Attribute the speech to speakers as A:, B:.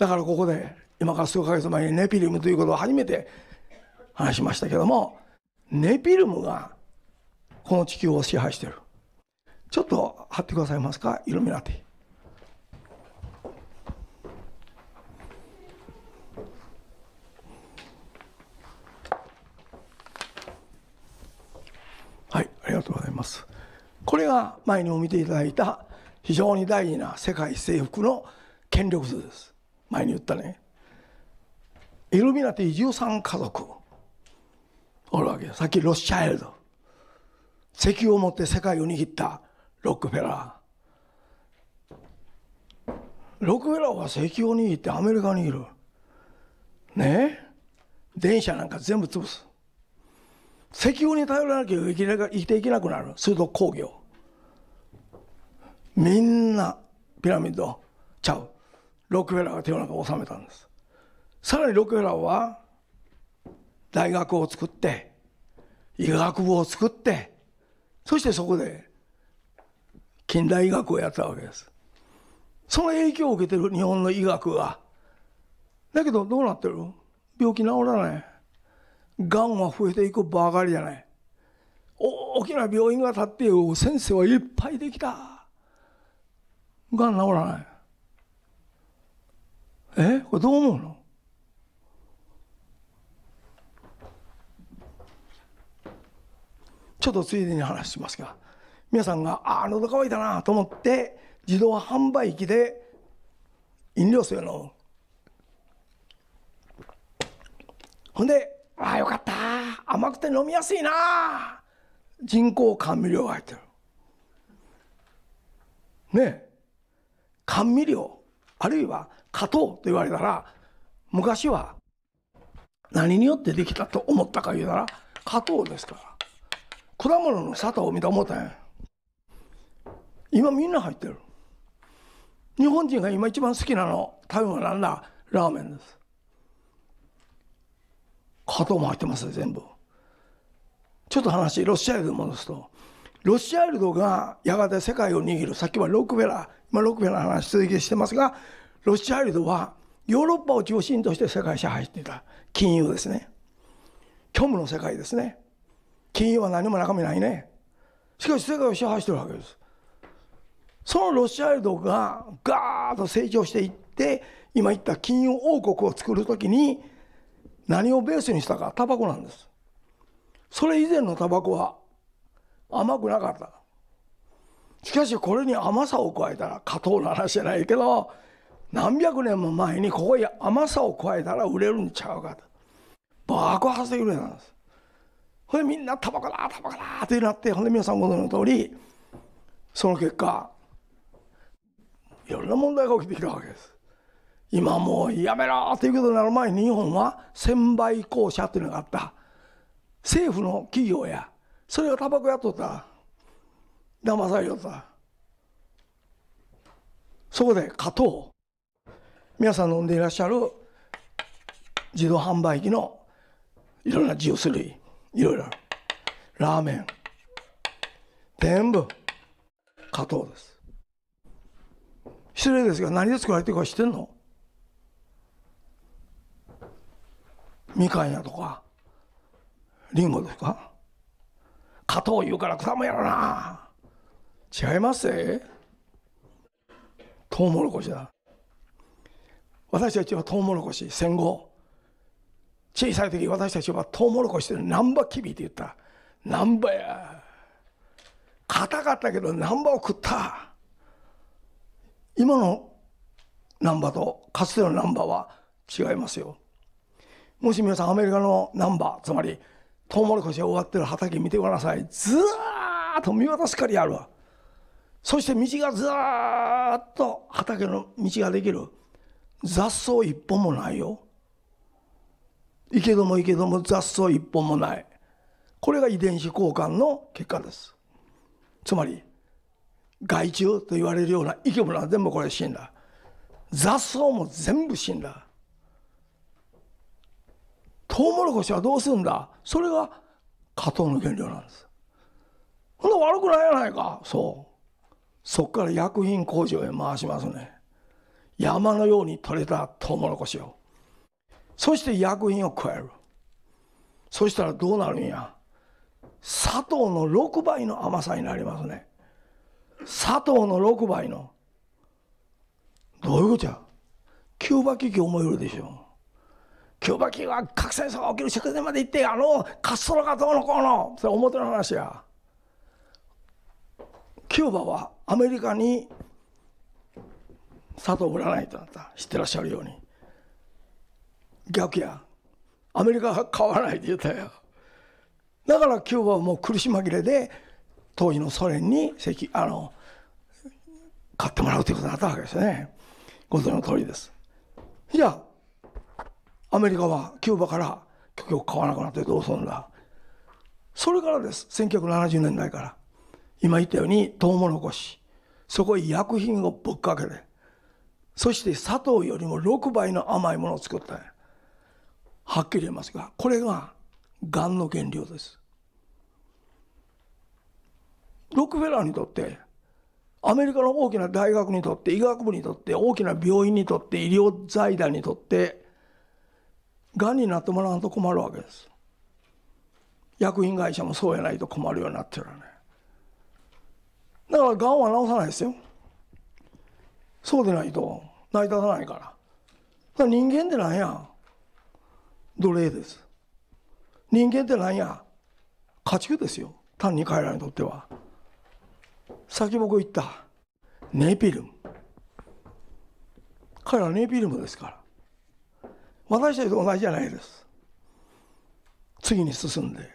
A: だからここで今から数ヶ月前にネピリムということを初めて話しましたけどもネピルムがこの地球を支配してるちょっと貼ってくださいますかイルミナティはいありがとうございますこれが前にも見ていただいた非常に大事な世界征服の権力図です前に言ったねイルミナティ13家族おるわけよさっきロスチャイルド石油を持って世界を握ったロックフェラーロックフェラーは石油を握ってアメリカにいるね電車なんか全部潰す石油に頼らなきゃ生き生きていけなくなる水道工業みんなピラミッドちゃうロックフェラーが手を中をめたんですさらにロックフェラーは大学を作って医学部を作ってそしてそこで近代医学をやったわけですその影響を受けてる日本の医学がだけどどうなってる病気治らないがんは増えていくばかりじゃない大きな病院が建って先生はいっぱいできたがん治らないえこれどう思うのちょっとついでに話しますが皆さんがああ喉乾いたなと思って自動販売機で飲料水を飲むほんでああよかった甘くて飲みやすいな人工甘味料が入ってるねえ甘味料あるいは勝とうと言われたら昔は何によってできたと思ったか言うなら加藤ですから果物の砂糖を見た思ったんや今みんな入ってる日本人が今一番好きなの食べ物なんだラーメンです加藤も入ってます全部ちょっと話ロシア語で戻すとロシアルドがやがて世界を握るさっきはロックフェラー、まあ、ロックフェラーの話続きしてますがロシアルドはヨーロッパを中心として世界支配していた金融ですね虚無の世界ですね金融は何も中身ないねしかし世界を支配してるわけですそのロシアルドがガーッと成長していって今言った金融王国を作るときに何をベースにしたかタバコなんですそれ以前のタバコは甘くなかったしかしこれに甘さを加えたら加藤の話じゃないけど何百年も前にここに甘さを加えたら売れるんちゃうかと爆発的売れなんですほんでみんなタバコだタバコだってなってほんで皆さんご存知の通りその結果いろんな問題が起きてきたわけです今もうやめろということになる前に日本は専売公社というのがあった政府の企業やそれはタバコやっとった騙されよったそこで加藤皆さん飲んでいらっしゃる自動販売機のいろんなジュース類いろいろラーメン全部加藤です失礼ですが何で作られてるか知ってんのみかんやとかりんごですか加藤言うから草もやろな違いますぜトウモロコシだ私たちはトウモロコシ戦後小さい時私たちはトウモロコシでナンバキビって言ったナンバや硬かったけどナンバを食った今のナンバとかつてのナンバは違いますよもし皆さんアメリカのナンバつまりトウモロコシが終わってる畑見てごらんさいずーっと見渡すかりあるわそして道がずーっと畑の道ができる雑草一本もないよ池ども池ども雑草一本もないこれが遺伝子交換の結果ですつまり害虫と言われるような生き物は全部これ死んだ雑草も全部死んだトウモロコシはどうするんだそれが加糖の原料なんです。ほんな悪くないやないかそう。そっから薬品工場へ回しますね。山のように取れたトウモロコシを。そして薬品を加える。そしたらどうなるんや砂糖の6倍の甘さになりますね。砂糖の6倍の。どういうことやキューバ危機思えるでしょう。キューバ機は核戦争が起きる直前まで行ってあのカストロがどうのこうのそれ表の話やキューバはアメリカに砂糖を売らないとなった知ってらっしゃるように逆やアメリカは買わないって言ったやだからキューバはもう苦し紛れで当時のソ連にあの買ってもらうということになったわけですねご存知の通りですじゃあアメリカはキューバから結局買わなくなってどうするんだそれからです1970年代から今言ったようにトウモロコシそこへ薬品をぶっかけてそして砂糖よりも6倍の甘いものを作ったはっきり言いますがこれががんの原料ですロックフェラーにとってアメリカの大きな大学にとって医学部にとって大きな病院にとって医療財団にとってがんになってもらわんと困るわけです薬品会社もそうやないと困るようになってるねだからがんは治さないですよそうでないと成り立たないから人間ってなんや奴隷です人間ってなんや家畜ですよ単に彼らにとっては先僕言ったネピルム彼らネピルムですから私たちと同じじゃないです次に進んで